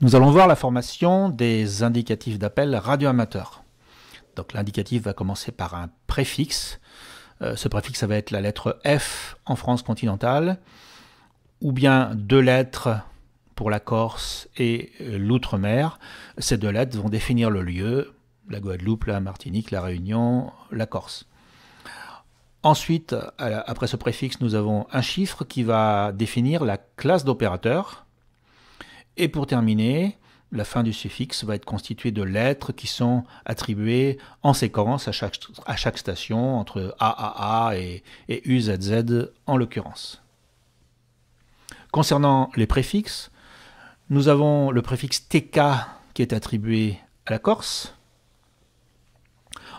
Nous allons voir la formation des indicatifs d'appel radioamateurs. Donc l'indicatif va commencer par un préfixe. Euh, ce préfixe ça va être la lettre F en France continentale, ou bien deux lettres pour la Corse et euh, l'outre-mer. Ces deux lettres vont définir le lieu, la Guadeloupe, la Martinique, la Réunion, la Corse. Ensuite, euh, après ce préfixe, nous avons un chiffre qui va définir la classe d'opérateur. Et pour terminer, la fin du suffixe va être constituée de lettres qui sont attribuées en séquence à chaque, station, entre AAA et, UZZ en l'occurrence. Concernant les préfixes, nous avons le préfixe TK qui est attribué à la Corse.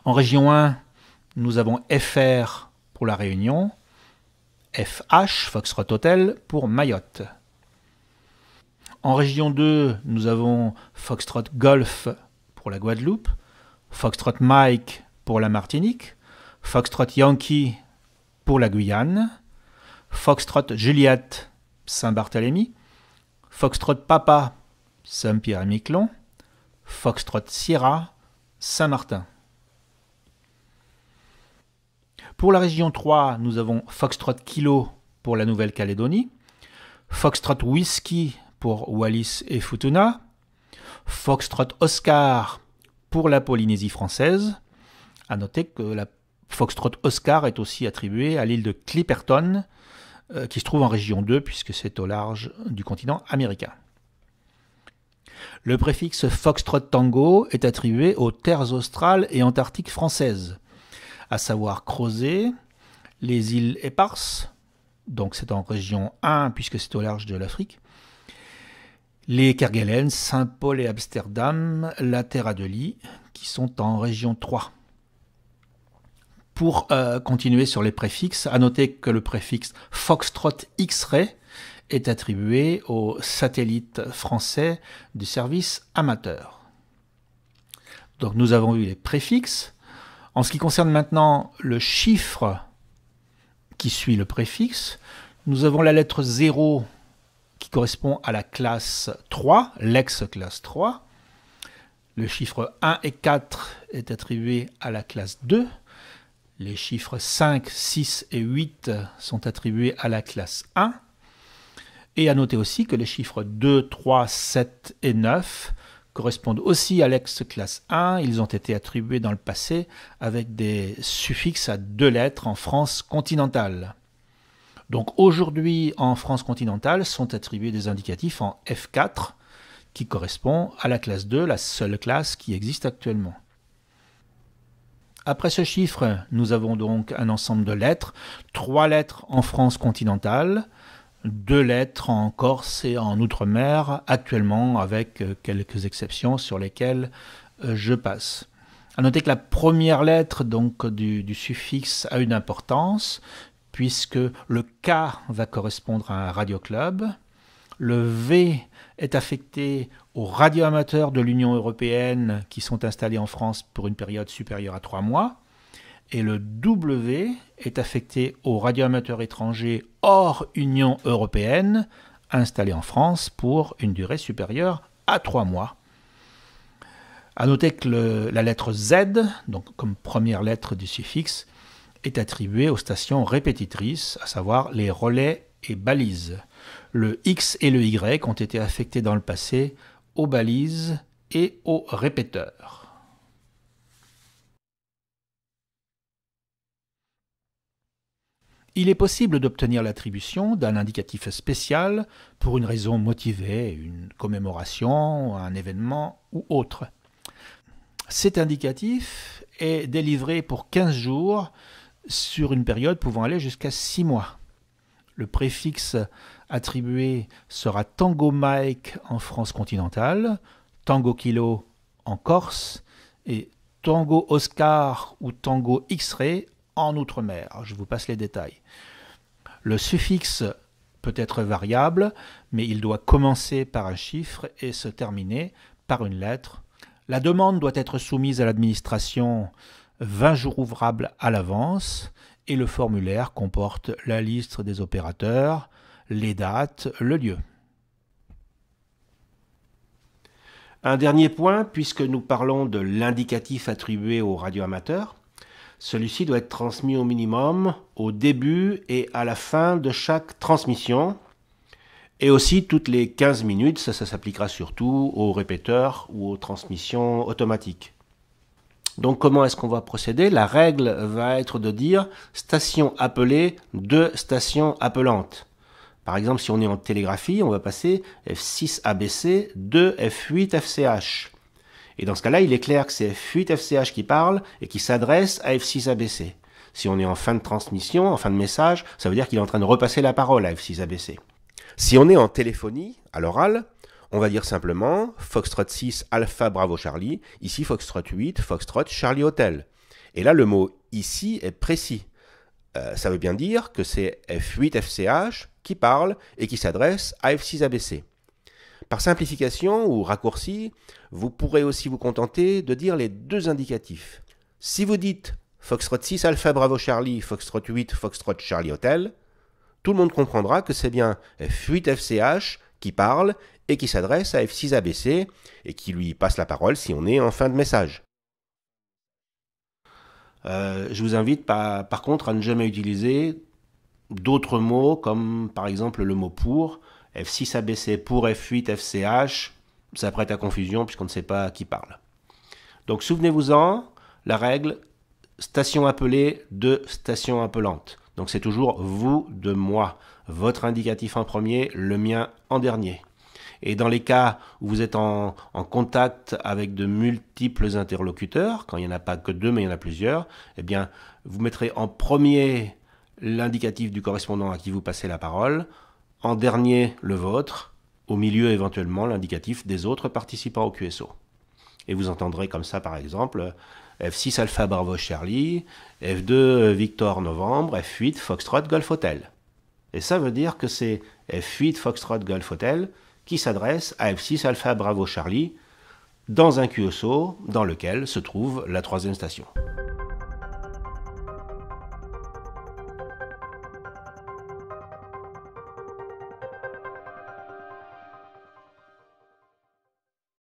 En région 1, nous avons FR pour la Réunion, FH, Foxtrot Hotel, pour Mayotte. En région 2, nous avons Foxtrot Golf pour la Guadeloupe, Foxtrot Mike pour la Martinique, Foxtrot Yankee pour la Guyane, Foxtrot Juliette Saint-Barthélemy, Foxtrot Papa Saint-Pierre et Miquelon, Foxtrot Sierra Saint-Martin. Pour la région 3, nous avons Foxtrot Kilo pour la Nouvelle-Calédonie, Foxtrot Whisky pour Wallis et Futuna, Foxtrot Oscar pour la Polynésie française. À noter que la Foxtrot Oscar est aussi attribuée à l'île de Clipperton, euh, qui se trouve en région 2 puisque c'est au large du continent américain. Le préfixe Foxtrot Tango est attribué aux terres australes et antarctiques françaises, à savoir Crozet, les îles Éparses, donc c'est en région 1 puisque c'est au large de l'Afrique, les Kerguelen, Saint-Paul et Amsterdam, la Terre de qui sont en région 3. Pour euh, continuer sur les préfixes, à noter que le préfixe Foxtrot X-Ray est attribué au satellite français du service amateur. Donc nous avons eu les préfixes. En ce qui concerne maintenant le chiffre qui suit le préfixe, nous avons la lettre 0 qui correspond à la classe 3, l'ex-classe 3. Le chiffre 1 et 4 est attribué à la classe 2. Les chiffres 5, 6 et 8 sont attribués à la classe 1. Et à noter aussi que les chiffres 2, 3, 7 et 9 correspondent aussi à l'ex-classe 1. Ils ont été attribués dans le passé avec des suffixes à deux lettres en France continentale. Donc aujourd'hui, en France continentale, sont attribués des indicatifs en F4, qui correspond à la classe 2, la seule classe qui existe actuellement. Après ce chiffre, nous avons donc un ensemble de lettres, trois lettres en France continentale, deux lettres en Corse et en Outre-mer, actuellement avec euh, quelques exceptions sur lesquelles euh, je passe. À noter que la première lettre donc, du, du suffixe a une importance, puisque le K va correspondre à un radio club, le V est affecté aux radioamateurs de l'Union européenne qui sont installés en France pour une période supérieure à trois mois, et le W est affecté aux radioamateurs étrangers hors Union européenne installés en France pour une durée supérieure à trois mois. À noter que la lettre Z, donc comme première lettre du suffixe, est attribué aux stations répétitrices, à savoir les relais et balises. Le X et le Y ont été affectés dans le passé aux balises et aux répéteurs. Il est possible d'obtenir l'attribution d'un indicatif spécial pour une raison motivée, une commémoration, un événement ou autre. Cet indicatif est délivré pour 15 jours sur une période pouvant aller jusqu'à six mois. Le préfixe attribué sera Tango Mike en France continentale, Tango Kilo en Corse et Tango Oscar ou Tango X-ray en Outre-mer. Je vous passe les détails. Le suffixe peut être variable, mais il doit commencer par un chiffre et se terminer par une lettre. La demande doit être soumise à l'administration 20 jours ouvrables à l'avance et le formulaire comporte la liste des opérateurs, les dates, le lieu. Un dernier point, puisque nous parlons de l'indicatif attribué au radioamateur, celui-ci doit être transmis au minimum au début et à la fin de chaque transmission, et aussi toutes les 15 minutes, ça s'appliquera surtout aux répéteurs ou aux transmissions automatiques. Donc comment est-ce qu'on va procéder La règle va être de dire station appelée de station appelante. Par exemple, si on est en télégraphie, on va passer F6ABC de F8FCH. Et dans ce cas-là, il est clair que c'est F8FCH qui parle et qui s'adresse à F6ABC. Si on est en fin de transmission, en fin de message, ça veut dire qu'il est en train de repasser la parole à F6ABC. Si on est en téléphonie, à l'oral, on va dire simplement Foxtrot 6, Alpha, Bravo, Charlie, ici Foxtrot 8, Foxtrot, Charlie Hotel. Et là, le mot ici est précis. Euh, ça veut bien dire que c'est F8FCH qui parle et qui s'adresse à F6ABC. Par simplification ou raccourci, vous pourrez aussi vous contenter de dire les deux indicatifs. Si vous dites Foxtrot 6 Alpha Bravo Charlie, Foxtrot 8, Foxtrot Charlie Hotel, tout le monde comprendra que c'est bien F8FCH qui parle et qui s'adresse à F6ABC et qui lui passe la parole si on est en fin de message. Euh, je vous invite par, contre à ne jamais utiliser d'autres mots comme par exemple le mot pour, F6ABC pour F8, FCH, ça prête à confusion puisqu'on ne sait pas qui parle. Donc souvenez-vous-en, la règle station appelée de station appelante. Donc c'est toujours vous de moi. Votre indicatif en premier, le mien en dernier. Et dans les cas où vous êtes en, contact avec de multiples interlocuteurs, quand il n'y en a pas que deux, mais il y en a plusieurs, eh bien, vous mettrez en premier l'indicatif du correspondant à qui vous passez la parole, en dernier le vôtre, au milieu éventuellement l'indicatif des autres participants au QSO. Et vous entendrez comme ça, par exemple, F6 Alpha Bravo Charlie, F2 Victor Novembre, F8 Foxtrot Golf Hotel. Et ça veut dire que c'est F8 Foxtrot Golf Hotel qui s'adresse à F6 Alpha Bravo Charlie dans un QSO dans lequel se trouve la troisième station.